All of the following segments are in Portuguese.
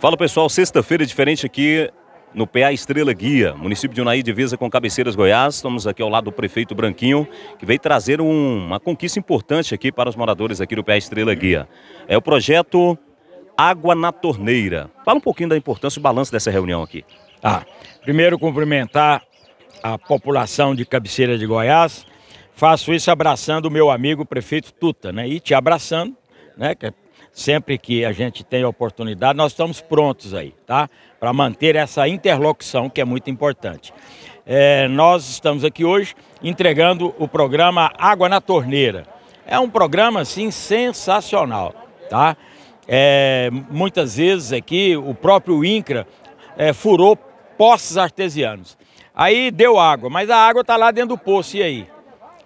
Fala pessoal, sexta-feira é diferente aqui no PA Estrela Guia, município de Unai divisa com Cabeceiras Goiás. Estamos aqui ao lado do prefeito Branquinho, que veio trazer um, uma conquista importante aqui para os moradores aqui do PA Estrela Guia. É o projeto Água na Torneira. Fala um pouquinho da importância e balanço dessa reunião aqui. Ah, primeiro cumprimentar a população de Cabeceira de Goiás. Faço isso abraçando o meu amigo prefeito Tuta, né? E te abraçando, né? Que é Sempre que a gente tem a oportunidade, nós estamos prontos aí, tá? Para manter essa interlocução que é muito importante. É, nós estamos aqui hoje entregando o programa Água na Torneira. É um programa, assim, sensacional, tá? É, muitas vezes aqui o próprio INCRA é, furou poços artesianos. Aí deu água, mas a água está lá dentro do poço, e aí?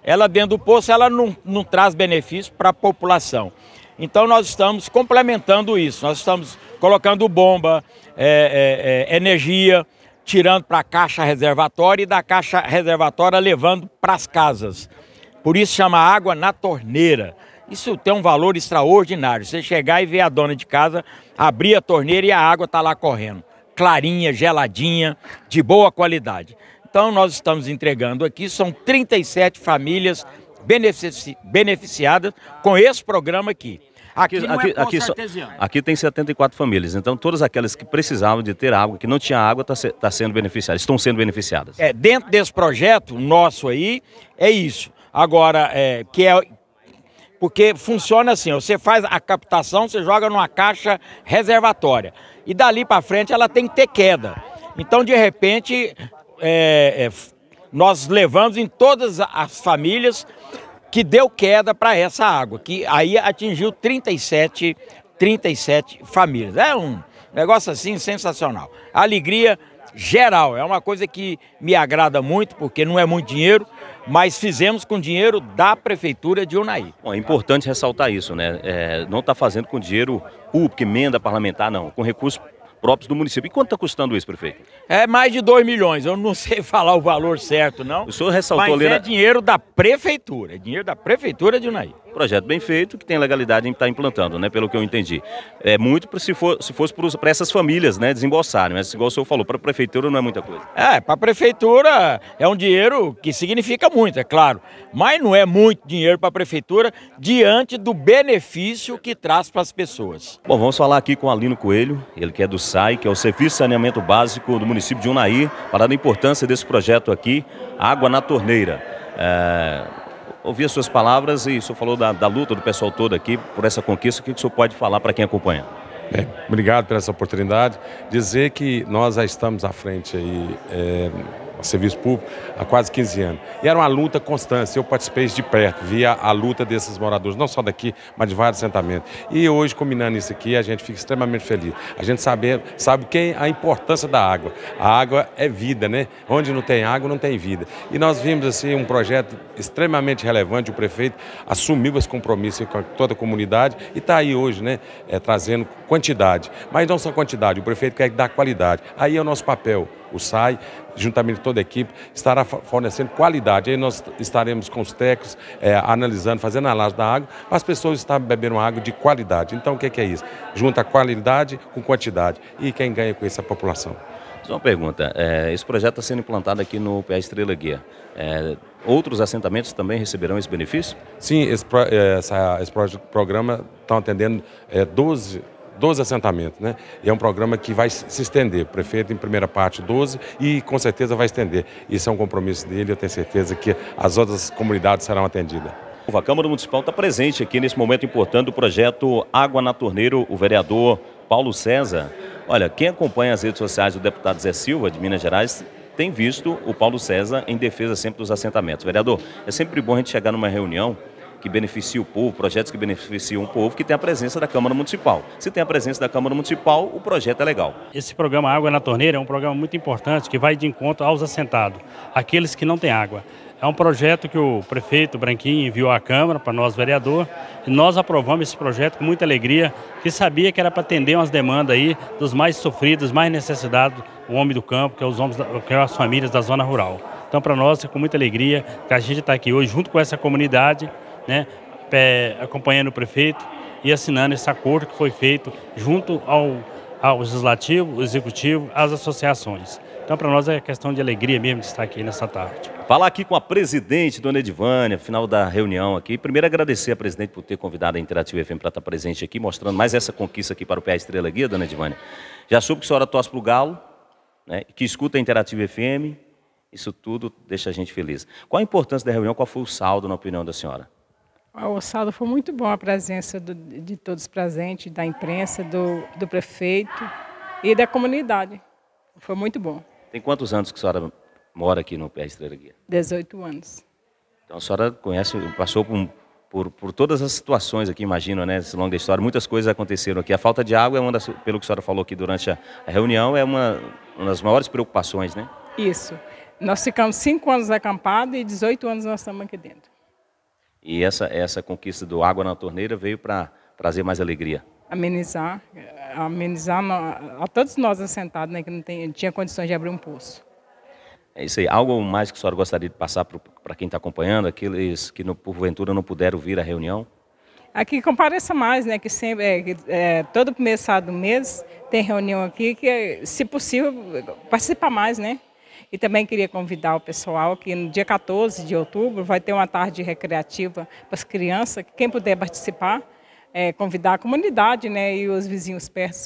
Ela dentro do poço, ela não, não traz benefício para a população. Então nós estamos complementando isso, nós estamos colocando bomba, é, é, é energia, tirando para a caixa reservatória e da caixa reservatória levando para as casas. Por isso chama água na torneira. Isso tem um valor extraordinário. Você chegar e ver a dona de casa abrir a torneira e a água está lá correndo. Clarinha, geladinha, de boa qualidade. Então nós estamos entregando aqui, são 37 famílias benefici beneficiadas com esse programa aqui. Aqui, aqui, é aqui, só, aqui, tem 74 famílias, então todas aquelas que precisavam de ter água, que não tinha água, está tá sendo beneficiadas, estão sendo beneficiadas. É, dentro desse projeto nosso aí, é isso. Agora, é, que é, porque funciona assim, você faz a captação, você joga numa caixa reservatória. E dali para frente ela tem que ter queda. Então, de repente, é, é, nós levamos em todas as famílias que deu queda para essa água, que aí atingiu 37, 37 famílias. É um negócio assim sensacional. Alegria geral, é uma coisa que me agrada muito, porque não é muito dinheiro, mas fizemos com dinheiro da Prefeitura de Unaí. Bom, é importante ressaltar isso, né? É, não está fazendo com dinheiro público, emenda parlamentar, não, com recurso próprios do município. E quanto está custando isso, prefeito? É mais de 2 milhões, eu não sei falar o valor certo, não. O senhor ressaltou ali. É na... É dinheiro da prefeitura, é dinheiro da prefeitura de Unaí. Projeto bem feito, que tem legalidade em estar tá implantando, né? Pelo que eu entendi. É muito se, for, se fosse para essas famílias, né? Desembolsarem, mas igual o senhor falou, para a prefeitura não é muita coisa. É, para a prefeitura é um dinheiro que significa muito, é claro. Mas não é muito dinheiro para a prefeitura diante do benefício que traz para as pessoas. Bom, vamos falar aqui com o Alino Coelho, ele que é do SAI, que é o Serviço de Saneamento Básico do município de Unai, falando da importância desse projeto aqui, Água na Torneira. É, ouvi as suas palavras e o senhor falou da, da, luta do pessoal todo aqui por essa conquista. O que o senhor pode falar para quem acompanha? obrigado por essa oportunidade. Dizer que nós já estamos à frente aí. É serviço público há quase 15 anos. E era uma luta constante, eu participei de perto, via a luta desses moradores, não só daqui, mas de vários assentamentos. E hoje, combinando isso aqui, a gente fica extremamente feliz. A gente sabe, sabe quem a importância da água. A água é vida, né? Onde não tem água, não tem vida. E nós vimos assim um projeto extremamente relevante, o prefeito assumiu esse compromisso com toda a comunidade e está aí hoje, né, é, trazendo quantidade. Mas não só quantidade, o prefeito quer dar qualidade. Aí é o nosso papel o SAI, juntamente com toda a equipe, estará fornecendo qualidade. Aí nós estaremos com os técnicos é, analisando, fazendo a análise da água, para as pessoas estarem bebendo água de qualidade. Então, o que é, que é isso? Junta qualidade com quantidade. E quem ganha com isso é a população. Só uma pergunta. É, esse projeto está sendo implantado aqui no PA Estrela Guia. É, outros assentamentos também receberão esse benefício? Sim, esse, pro, é, essa, esse programa está atendendo é, 12 12 assentamentos, né? E é um programa que vai se estender, prefeito em primeira parte 12 e com certeza vai estender. Isso é um compromisso dele, eu tenho certeza que as outras comunidades serão atendidas. A Câmara Municipal está presente aqui nesse momento importante do projeto Água na Torneiro. o vereador Paulo César. Olha, quem acompanha as redes sociais do deputado Zé Silva, de Minas Gerais, tem visto o Paulo César em defesa sempre dos assentamentos. Vereador, é sempre bom a gente chegar numa reunião que beneficia o povo, projetos que beneficiam o povo, que tem a presença da Câmara Municipal. Se tem a presença da Câmara Municipal, o projeto é legal. Esse programa Água na Torneira é um programa muito importante que vai de encontro aos assentados, aqueles que não têm água. É um projeto que o prefeito Branquinho enviou à Câmara para nós, vereador, e nós aprovamos esse projeto com muita alegria, que sabia que era para atender umas demandas aí dos mais sofridos, mais necessitados, o homem do campo, que é, os homens, que é as famílias da zona rural. Então, para nós, é com muita alegria que a gente está aqui hoje junto com essa comunidade né, acompanhando o prefeito e assinando esse acordo que foi feito junto ao, ao legislativo, executivo, às associações. Então, para nós é questão de alegria mesmo de estar aqui nessa tarde. Falar aqui com a presidente, dona Edivânia, final da reunião aqui. Primeiro, agradecer a presidente por ter convidado a Interativa FM para estar tá presente aqui, mostrando mais essa conquista aqui para o PA Estrela Guia, dona Edivânia. Já soube que a senhora tosse para o Galo, né, que escuta a Interativa FM. Isso tudo deixa a gente feliz. Qual a importância da reunião? Qual foi o saldo, na opinião da senhora? O saldo foi muito bom a presença do, de todos presentes, da imprensa, do, do prefeito e da comunidade. Foi muito bom. Tem quantos anos que a senhora mora aqui no Pé Estrela Guia? 18 anos. Então a senhora conhece, passou por, por, por todas as situações aqui, imagino, né? Esse longo da história, muitas coisas aconteceram aqui. A falta de água é uma das, pelo que a senhora falou aqui durante a, a reunião, é uma, uma das maiores preocupações, né? Isso. Nós ficamos cinco anos acampados e 18 anos nós estamos aqui dentro. E essa, essa conquista do Água na Torneira veio para trazer mais alegria. Amenizar, amenizar a todos nós assentados, né, que não tem, tinha condições de abrir um poço. É isso aí. Algo mais que a senhora gostaria de passar para quem está acompanhando, aqueles que no, porventura não puderam vir à reunião? Aqui compareça mais, né? Que sempre, é, que, é, todo primeiro sábado do mês tem reunião aqui, que é, se possível participa mais, né? E também queria convidar o pessoal que no dia 14 de outubro vai ter uma tarde recreativa para as crianças, quem puder participar, é, convidar a comunidade né, e os vizinhos perto,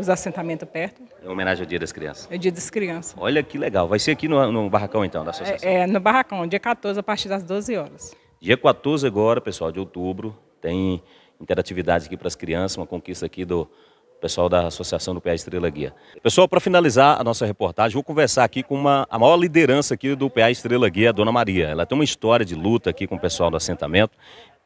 os é, assentamentos perto. É homenagem ao Dia das Crianças. É o Dia das Crianças. Olha que legal. Vai ser aqui no, no Barracão, então, da associação? É, é, no Barracão, dia 14, a partir das 12 horas. Dia 14 agora, pessoal, de outubro, tem interatividade aqui para as crianças, uma conquista aqui do pessoal da Associação do PA Estrela Guia. Pessoal, para finalizar a nossa reportagem, vou conversar aqui com uma, a maior liderança aqui do PA Estrela Guia, a Dona Maria. Ela tem uma história de luta aqui com o pessoal do assentamento.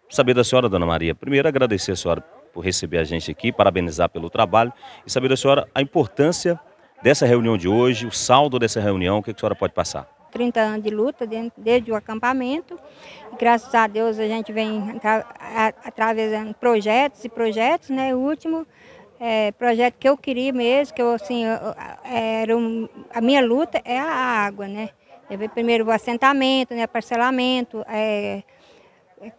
Saber da senhora, Dona Maria, primeiro agradecer a senhora por receber a gente aqui, parabenizar pelo trabalho e saber da senhora a importância dessa reunião de hoje, o saldo dessa reunião, o que a senhora pode passar? 30 anos de luta desde o acampamento. E, graças a Deus a gente vem atravessando projetos e projetos, né? O último é, projeto que eu queria mesmo, que eu, assim, eu, era um, a minha luta é a água, né? eu primeiro o assentamento, né, parcelamento, é, é,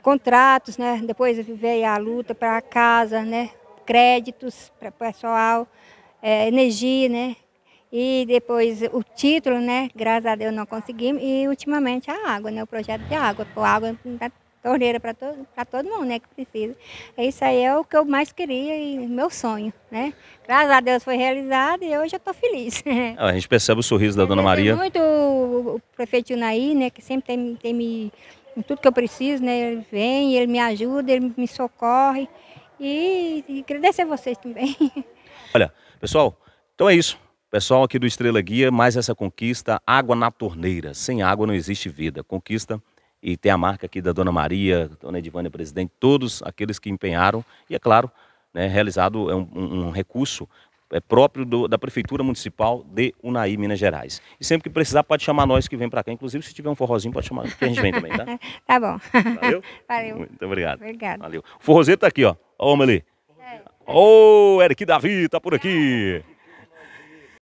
contratos, né? Depois veio a luta para a casa, né? Créditos para pessoal, é, energia, né? E depois o título, né? Graças a Deus não conseguimos. E ultimamente a água, né? O projeto de água. A água tá torneira para todo, todo mundo né, que precisa. Isso aí é o que eu mais queria e meu sonho. Né? Graças a Deus foi realizado e hoje eu estou feliz. Ah, a gente percebe o sorriso da eu Dona Maria. Muito o prefeito Unaí, né, que sempre tem, tem me. tudo que eu preciso, né, ele vem, ele me ajuda, ele me socorre. E, e agradecer a vocês também. Olha, pessoal, então é isso. Pessoal aqui do Estrela Guia, mais essa conquista, água na torneira. Sem água não existe vida. Conquista e tem a marca aqui da Dona Maria, Dona Edivânia Presidente, todos aqueles que empenharam e, é claro, né, realizado é um, um, um recurso é próprio do, da Prefeitura Municipal de Unai Minas Gerais. E sempre que precisar, pode chamar nós que vem para cá. Inclusive, se tiver um forrozinho, pode chamar que a gente vem também, tá? tá bom. Valeu? Valeu. Muito obrigado. Obrigado. Valeu. O forrozeiro tá aqui, ó. Ó, Amelie. Ô, oh, Eric Davi tá por aqui. É.